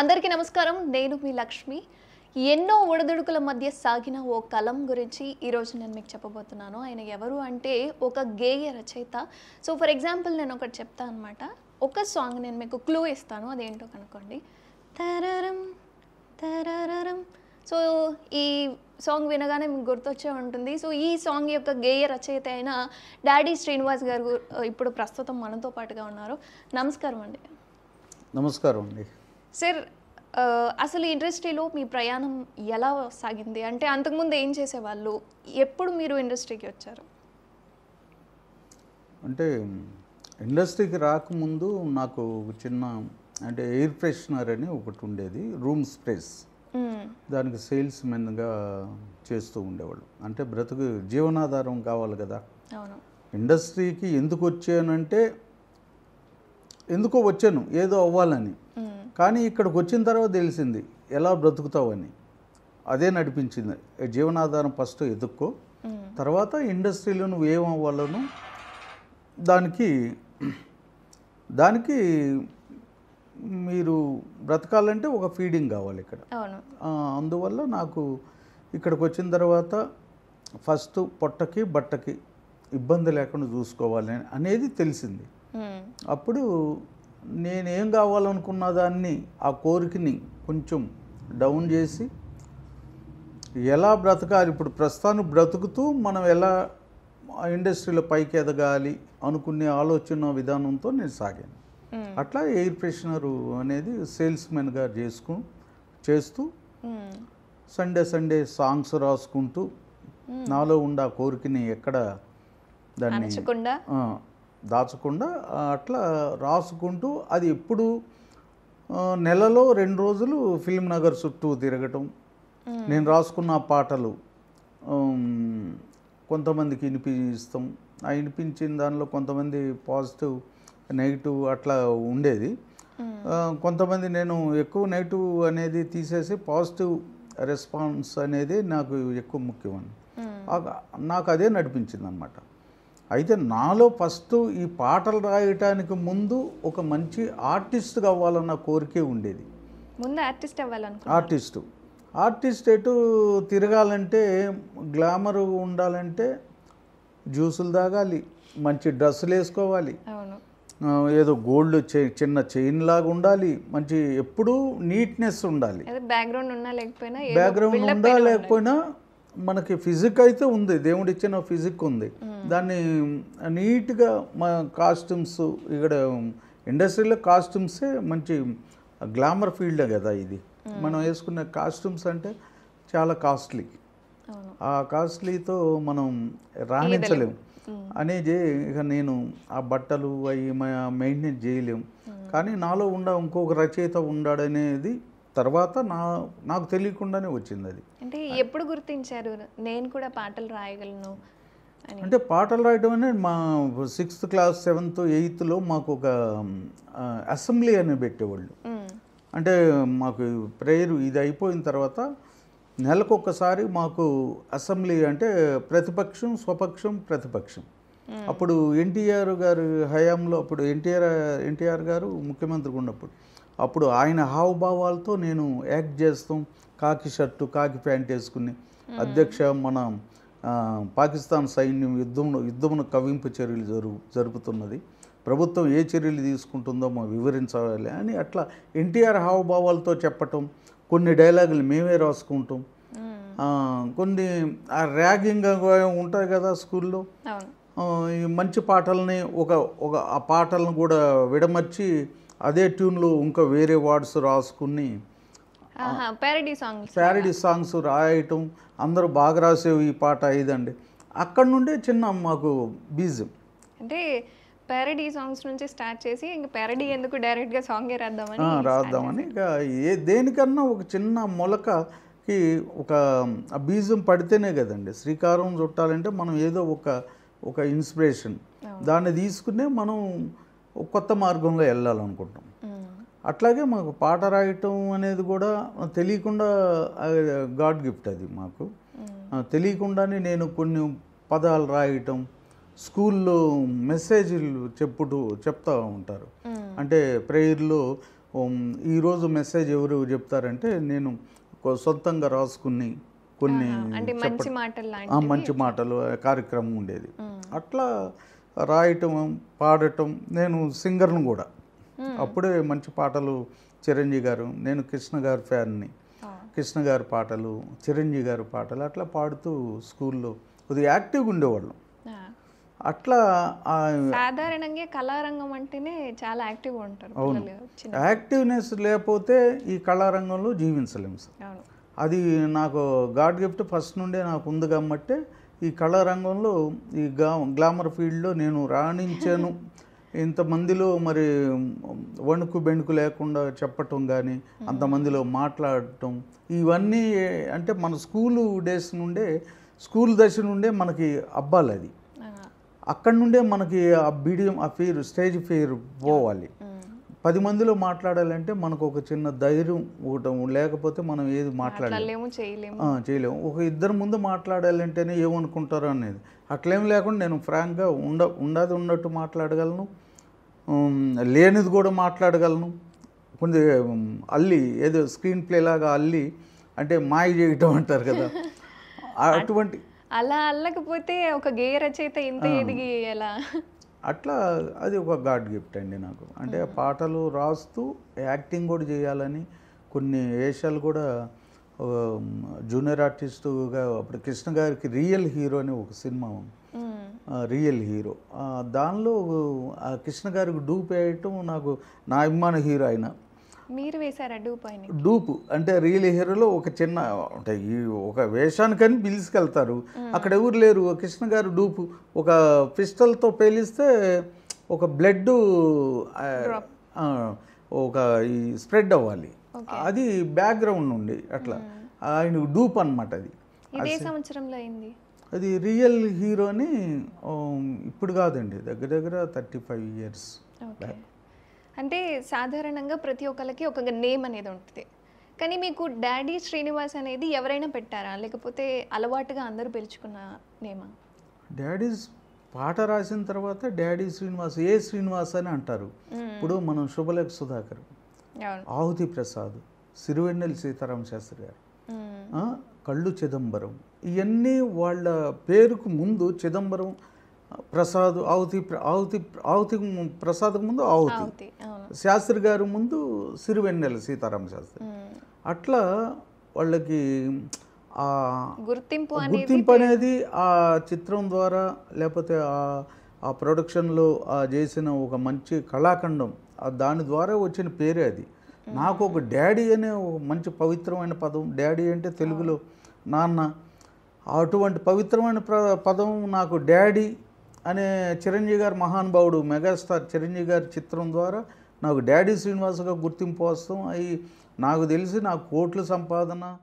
అందరికీ నమస్కారం నేను మీ లక్ష్మి ఎన్నో ఒడిదుడుకుల మధ్య సాగిన ఓ కలం గురించి ఈరోజు నేను మీకు చెప్పబోతున్నాను ఆయన ఎవరు అంటే ఒక గేయ రచయిత సో ఫర్ ఎగ్జాంపుల్ నేను ఒకటి చెప్తాను అనమాట ఒక సాంగ్ నేను మీకు క్లూ ఇస్తాను అదేంటో కనుక్కోండి తరరం తరరం సో ఈ సాంగ్ వినగానే మీకు గుర్తొచ్చే ఉంటుంది సో ఈ సాంగ్ యొక్క గేయ రచయిత అయిన డాడీ శ్రీనివాస్ గారు ఇప్పుడు ప్రస్తుతం మనతో పాటుగా ఉన్నారు నమస్కారం అండి నమస్కారం అండి సార్ అసలు ఇండస్ట్రీలో మీ ప్రయాణం ఎలా సాగింది అంటే అంతకుముందు ఏం చేసేవాళ్ళు ఎప్పుడు మీరు ఇండస్ట్రీకి వచ్చారు అంటే ఇండస్ట్రీకి రాకముందు నాకు చిన్న అంటే ఎయిర్ ఫ్రెషనర్ అని ఒకటి ఉండేది రూమ్ స్ప్రేస్ దానికి సేల్స్ మెన్గా చేస్తూ ఉండేవాళ్ళు అంటే బ్రతుకు జీవనాధారం కావాలి కదా ఇండస్ట్రీకి ఎందుకు వచ్చానంటే ఎందుకో వచ్చాను ఏదో అవ్వాలని కానీ ఇక్కడికి వచ్చిన తర్వాత తెలిసింది ఎలా బ్రతుకుతావని అదే నడిపించింది జీవనాధారం ఫస్ట్ ఎదుక్కో తర్వాత ఇండస్ట్రీలో నువ్వు ఏమవ్వాలను దానికి దానికి మీరు బ్రతకాలంటే ఒక ఫీడింగ్ కావాలి ఇక్కడ అందువల్ల నాకు ఇక్కడికి వచ్చిన తర్వాత ఫస్ట్ పొట్టకి బట్టకి ఇబ్బంది లేకుండా చూసుకోవాలి అనేది తెలిసింది అప్పుడు నేనేం కావాలనుకున్న దాన్ని ఆ కోరికని కొంచెం డౌన్ చేసి ఎలా బ్రతకాలి ఇప్పుడు ప్రస్తుతానికి బ్రతుకుతూ మనం ఎలా ఇండస్ట్రీలో పైకి ఎదగాలి అనుకునే ఆలోచన విధానంతో నేను సాగాను అట్లా ఎయిర్ ఫ్రెషనర్ అనేది సేల్స్ మెన్గా చేసుకు చేస్తూ సండే సండే సాంగ్స్ రాసుకుంటూ నాలో ఉన్న కోరికని ఎక్కడ దాన్ని దాచకుండా అట్లా రాసుకుంటూ అది ఎప్పుడు నెలలో రెండు రోజులు ఫిల్మ్ నగర్ చుట్టూ తిరగటం నేను రాసుకున్న పాటలు కొంతమందికి వినిపిస్తాం ఆ వినిపించిన దానిలో కొంతమంది పాజిటివ్ నెగిటివ్ అట్లా ఉండేది కొంతమంది నేను ఎక్కువ నెగిటివ్ అనేది తీసేసి పాజిటివ్ రెస్పాన్స్ అనేది నాకు ఎక్కువ ముఖ్యమని నాకు అదే నడిపించింది అనమాట అయితే నాలో ఫస్ట్ ఈ పాటలు రాయటానికి ముందు ఒక మంచి ఆర్టిస్ట్ అవ్వాలన్న కోరికే ఉండేది ముందు ఆర్టిస్ట్ అవ్వాలనుకో ఆర్టిస్టు ఆర్టిస్ట్ ఎటు తిరగాలంటే గ్లామర్ ఉండాలంటే జ్యూసులు తాగాలి మంచి డ్రెస్సులు వేసుకోవాలి ఏదో గోల్డ్ చిన్న చైన్ లాగా ఉండాలి మంచి ఎప్పుడూ నీట్నెస్ ఉండాలి బ్యాక్గ్రౌండ్ ఉండాలి బ్యాక్గ్రౌండ్ లేకపోయినా మనకి ఫిజిక్ అయితే ఉంది దేవుడు ఇచ్చిన ఫిజిక్ ఉంది hmm. దాన్ని నీట్గా మా కాస్ట్యూమ్స్ ఇక్కడ ఇండస్ట్రీలో కాస్ట్యూమ్సే మంచి గ్లామర్ ఫీల్డే కదా ఇది hmm. మనం వేసుకున్న కాస్ట్యూమ్స్ అంటే చాలా కాస్ట్లీ ఆ కాస్ట్లీతో మనం రాణించలేము hmm. అనేది ఇక నేను ఆ బట్టలు అవి మెయింటైన్ చేయలేము కానీ నాలో ఉండ ఇంకొక రచయిత ఉన్నాడనేది తర్వాత నా నాకు తెలియకుండానే వచ్చింది అది అంటే ఎప్పుడు గుర్తించారు నేను కూడా పాటలు రాయగలను అంటే పాటలు రాయడం అనేది మా సిక్స్త్ క్లాస్ సెవెంత్ ఎయిత్లో మాకు ఒక అసెంబ్లీ అని పెట్టేవాళ్ళు అంటే మాకు ప్రేయర్ ఇది అయిపోయిన తర్వాత నెలకొకసారి మాకు అసెంబ్లీ అంటే ప్రతిపక్షం స్వపక్షం ప్రతిపక్షం అప్పుడు ఎన్టీఆర్ గారు హయాంలో అప్పుడు ఎన్టీఆర్ ఎన్టీఆర్ గారు ముఖ్యమంత్రిగా ఉన్నప్పుడు అప్పుడు ఆయన హావభావాలతో నేను యాక్ట్ చేస్తాం కాకి షర్టు కాకి ప్యాంట్ వేసుకుని అధ్యక్ష మన పాకిస్తాన్ సైన్యం యుద్ధమును యుద్ధమును కవింపు చర్యలు జరు జరుపుతున్నది ప్రభుత్వం ఏ చర్యలు తీసుకుంటుందో మా వివరించాలి అని అట్లా ఎన్టీఆర్ హావభావాలతో చెప్పటం కొన్ని డైలాగులు మేమే రాసుకుంటాం కొన్ని ఆ ర్యాగింగ్ ఉంటుంది కదా స్కూల్లో మంచి పాటల్ని ఒక ఒక ఆ పాటలను కూడా విడమర్చి అదే ట్యూన్లో ఇంకా వేరే వర్డ్స్ రాసుకుని ప్యారడీ సాంగ్స్ ప్యారడీ సాంగ్స్ రాయటం అందరూ బాగా రాసేవి ఈ పాట ఇదండి అక్కడ నుండే చిన్న మాకు బీజం అంటే ప్యారడీ సాంగ్స్ నుంచి స్టార్ట్ చేసి ఇంకా ప్యారడీ ఎందుకు డైరెక్ట్గా సాంగే రాద్దామని రాద్దామని ఇక ఏ దేనికన్నా ఒక చిన్న మొలకకి ఒక బీజం పడితేనే కదండి శ్రీకారం చుట్టాలంటే మనం ఏదో ఒక ఒక ఇన్స్పిరేషన్ దాన్ని తీసుకునే మనం కొత్త మార్గంలో వెళ్ళాలనుకుంటాం అట్లాగే మాకు పాట రాయటం అనేది కూడా తెలియకుండా గాడ్ గిఫ్ట్ అది మాకు తెలియకుండానే నేను కొన్ని పదాలు రాయటం స్కూల్లో మెసేజ్లు చెప్పుటూ చెప్తూ ఉంటారు అంటే ప్రేయర్లో ఈరోజు మెసేజ్ ఎవరు చెప్తారంటే నేను సొంతంగా రాసుకుని కొన్ని మంచి మాటలు కార్యక్రమం ఉండేది అట్లా రాయటం పాడటం నేను సింగర్ను కూడా అప్పుడే మంచి పాటలు చిరంజీవి గారు నేను కృష్ణ గారి ఫ్యాన్ని కృష్ణ గారి పాటలు చిరంజీవి గారు పాటలు అట్లా పాడుతూ స్కూల్లో కొద్దిగా యాక్టివ్గా ఉండేవాళ్ళం అట్లా సాధారణంగా కళారంగం అంటేనే చాలా యాక్టివ్గా ఉంటారు అవును యాక్టివ్నెస్ లేకపోతే ఈ కళారంగంలో జీవించలేము సార్ అది నాకు గాడ్ గిఫ్ట్ ఫస్ట్ నుండే నాకు ఉంది కాబట్టి ఈ కళారంగంలో ఈ గా గ్లామర్ ఫీల్డ్లో నేను రాణించాను ఇంతమందిలో మరి వణుకు బెణుకు లేకుండా చెప్పటం కానీ అంతమందిలో మాట్లాడటం ఇవన్నీ అంటే మన స్కూలు డేస్ నుండే స్కూల్ దశ నుండే మనకి అబ్బాలి అది అక్కడ నుండే మనకి ఆ బీడియం ఆ ఫీర్ స్టేజ్ ఫీర్ పోవాలి పది మందిలో మాట్లాడాలంటే మనకు ఒక చిన్న ధైర్యం ఒకటి లేకపోతే మనం ఏది మాట్లాడలేము చేయలేము చేయలేము ఒక ఇద్దరు ముందు మాట్లాడాలంటేనే ఏమనుకుంటారో అనేది అట్లేం లేకుండా నేను ఫ్రాంక్గా ఉండ ఉండదు ఉన్నట్టు మాట్లాడగలను లేనిది కూడా మాట్లాడగలను కొంచెం అల్లి ఏదో స్క్రీన్ ప్లే లాగా అల్లి అంటే మాయ చేయటం అంటారు కదా అటువంటి అలా అల్లకపోతే ఒక గేయ రచయిత ఇంత ఎదిగి ఎలా అట్లా అది ఒక గాడ్ గిఫ్ట్ అండి నాకు అంటే పాటలు రాస్తూ యాక్టింగ్ కూడా చేయాలని కొన్ని వేషాలు కూడా జూనియర్ ఆర్టిస్టుగా అప్పుడు కృష్ణ గారికి రియల్ హీరో అని ఒక సినిమా రియల్ హీరో దానిలో కృష్ణ గారికి డూప్ వేయటం నాకు నా అభిమాన హీరో అయినా మీరు వేశారా డూప్ అయిన డూప్ అంటే రియల్ హీరోలో ఒక చిన్న అంటే ఈ ఒక వేషానికని పిలుచుకెళ్తారు అక్కడ ఎవరు లేరు కృష్ణ గారు డూపు ఒక పిస్టల్తో పేలిస్తే ఒక బ్లడ్ ఒక ఈ స్ప్రెడ్ అవ్వాలి అది బ్యాక్గ్రౌండ్ నుండి అట్లా ఆయన డూప్ అనమాట అది సంవత్సరంలో అయింది అది రియల్ హీరోని ఇప్పుడు కాదండి దగ్గర దగ్గర థర్టీ ఫైవ్ ఇయర్స్ బ్యాక్ అంటే సాధారణంగా ప్రతి ఒక్కరికి ఒక నేమ్ అనేది ఉంటుంది కానీ మీకు డాడీ శ్రీనివాస్ అనేది ఎవరైనా పెట్టారా లేకపోతే అలవాటుగా అందరూ పిలుచుకున్న నేమా డాడీస్ పాట రాసిన తర్వాత డాడీ శ్రీనివాస్ ఏ శ్రీనివాస్ అని అంటారు ఇప్పుడు మనం శుభలేఖ సుధాకర్ ఆహుతి ప్రసాద్ సిరివెన్నెల సీతారాం శాస్త్రి గారు కళ్ళు చిదంబరం ఇవన్నీ వాళ్ళ పేరుకు ముందు చిదంబరం ప్రసాద్ ఆవుతి ఆవుతి ఆవుతి ప్రసాద్ ముందు ఆవుతి శాస్త్రి గారి ముందు సిరివెన్నెల సీతారామ శాస్త్రి అట్లా వాళ్ళకి ఆ గుర్తింపు గుర్తింపు అనేది ఆ చిత్రం ద్వారా లేకపోతే ఆ ప్రొడక్షన్లో చేసిన ఒక మంచి కళాఖండం దాని ద్వారా వచ్చిన పేరే అది నాకు ఒక డాడీ అనే ఒక మంచి పవిత్రమైన పదం డాడీ అంటే తెలుగులో నాన్న అటువంటి పవిత్రమైన పదం నాకు డాడీ అనే చిరంజీవి గారు మహానుభావుడు మెగాస్టార్ చిరంజీవి గారి చిత్రం ద్వారా నాకు డాడీ శ్రీనివాసగా గుర్తింపు వస్తాం అవి నాకు తెలిసి నా కోట్ల సంపాదన